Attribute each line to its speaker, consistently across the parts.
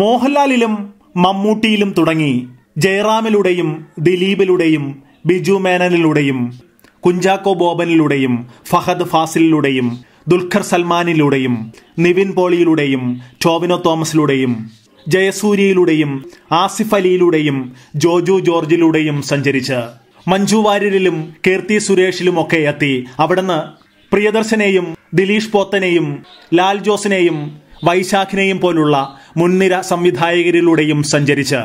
Speaker 1: മോഹൻലാലിലും മമ്മൂട്ടിയിലും തുടങ്ങി ജയറാമിലൂടെയും ദിലീപിലൂടെയും ബിജു മേനനിലൂടെയും കുഞ്ചാക്കോ ബോബനിലൂടെയും ഫഹദ് ഫാസിലൂടെയും ദുൽഖർ സൽമാനിലൂടെയും നിവിൻ പോളിയിലൂടെയും ടോവിനോ തോമസിലൂടെയും ജയസൂര്യയിലൂടെയും ആസിഫ് അലിയിലൂടെയും ജോജു ജോർജിലൂടെയും സഞ്ചരിച്ച് മഞ്ജു വാര്യരിലും കീർത്തി സുരേഷിലുമൊക്കെ എത്തി അവിടുന്ന് പ്രിയദർശനെയും ദിലീഷ് പോത്തനെയും ലാൽ ജോസിനെയും വൈശാഖിനെയും പോലുള്ള മുൻനിര സംവിധായകരിലൂടെയും സഞ്ചരിച്ച്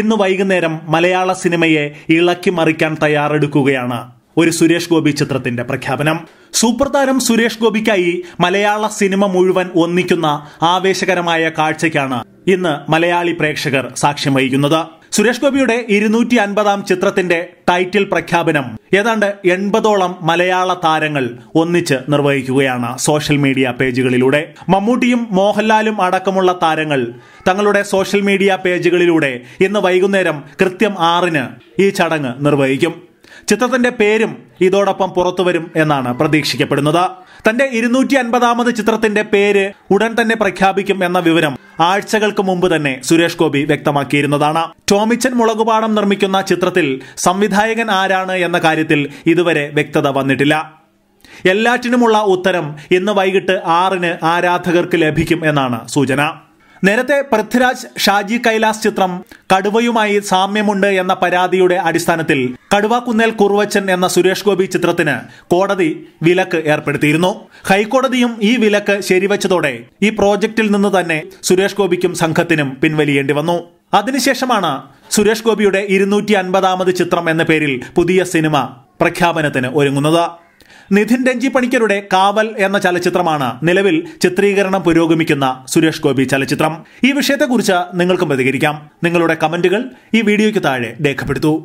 Speaker 1: ഇന്ന് വൈകുന്നേരം മലയാള സിനിമയെ ഇളക്കി മറിക്കാൻ തയ്യാറെടുക്കുകയാണ് ഒരു സുരേഷ് ഗോപി ചിത്രത്തിന്റെ പ്രഖ്യാപനം സൂപ്പർ താരം സുരേഷ് ഗോപിക്കായി മലയാള സിനിമ മുഴുവൻ ഒന്നിക്കുന്ന ആവേശകരമായ കാഴ്ചയ്ക്കാണ് ഇന്ന് മലയാളി പ്രേക്ഷകർ സാക്ഷ്യം വഹിക്കുന്നത് സുരേഷ് ഗോപിയുടെ ഇരുന്നൂറ്റി അൻപതാം ചിത്രത്തിന്റെ ടൈറ്റിൽ പ്രഖ്യാപനം ഏതാണ്ട് എൺപതോളം മലയാള താരങ്ങൾ ഒന്നിച്ച് നിർവഹിക്കുകയാണ് സോഷ്യൽ മീഡിയ പേജുകളിലൂടെ മമ്മൂട്ടിയും മോഹൻലാലും അടക്കമുള്ള താരങ്ങൾ തങ്ങളുടെ സോഷ്യൽ മീഡിയ പേജുകളിലൂടെ ഇന്ന് വൈകുന്നേരം കൃത്യം ആറിന് ഈ ചടങ്ങ് നിർവഹിക്കും ചിത്രത്തിന്റെ പേരും ഇതോടൊപ്പം പുറത്തുവരും എന്നാണ് പ്രതീക്ഷിക്കപ്പെടുന്നത് തന്റെ ഇരുന്നൂറ്റി അൻപതാമത് ചിത്രത്തിന്റെ പേര് ഉടൻ തന്നെ പ്രഖ്യാപിക്കും എന്ന വിവരം ആഴ്ചകൾക്ക് മുമ്പ് തന്നെ സുരേഷ് ഗോപി വ്യക്തമാക്കിയിരുന്നതാണ് ടോമിച്ചൻ മുളകുപാടം നിർമ്മിക്കുന്ന ചിത്രത്തിൽ സംവിധായകൻ ആരാണ് എന്ന കാര്യത്തിൽ ഇതുവരെ വ്യക്തത വന്നിട്ടില്ല എല്ലാറ്റിനുമുള്ള ഉത്തരം ഇന്ന് വൈകിട്ട് ആറിന് ആരാധകർക്ക് ലഭിക്കും എന്നാണ് സൂചന നേരത്തെ പൃഥ്വിരാജ് ഷാജി കൈലാസ് ചിത്രം കടുവയുമായി സാമ്യമുണ്ട് എന്ന പരാതിയുടെ അടിസ്ഥാനത്തിൽ കടുവാക്കുന്നേൽ കുറുവച്ചൻ എന്ന സുരേഷ് ഗോപി ചിത്രത്തിന് കോടതി വിലക്ക് ഏർപ്പെടുത്തിയിരുന്നു ഹൈക്കോടതിയും ഈ വിലക്ക് ശരിവച്ചതോടെ ഈ പ്രോജക്റ്റിൽ നിന്ന് തന്നെ സുരേഷ് ഗോപിക്കും സംഘത്തിനും പിൻവലിയേണ്ടി വന്നു അതിനുശേഷമാണ് സുരേഷ് ഗോപിയുടെ ഇരുന്നൂറ്റി അൻപതാമത് ചിത്രം എന്ന പേരിൽ പുതിയ സിനിമ പ്രഖ്യാപനത്തിന് ഒരുങ്ങുന്നത് നിധിൻ രഞ്ജി പണിക്കരുടെ കാവൽ എന്ന ചലച്ചിത്രമാണ് നിലവിൽ ചിത്രീകരണം പുരോഗമിക്കുന്ന സുരേഷ് ഗോപി ചലച്ചിത്രം ഈ വിഷയത്തെക്കുറിച്ച് നിങ്ങൾക്കും പ്രതികരിക്കാം നിങ്ങളുടെ കമന്റുകൾ ഈ വീഡിയോയ്ക്ക് താഴെ രേഖപ്പെടുത്തൂ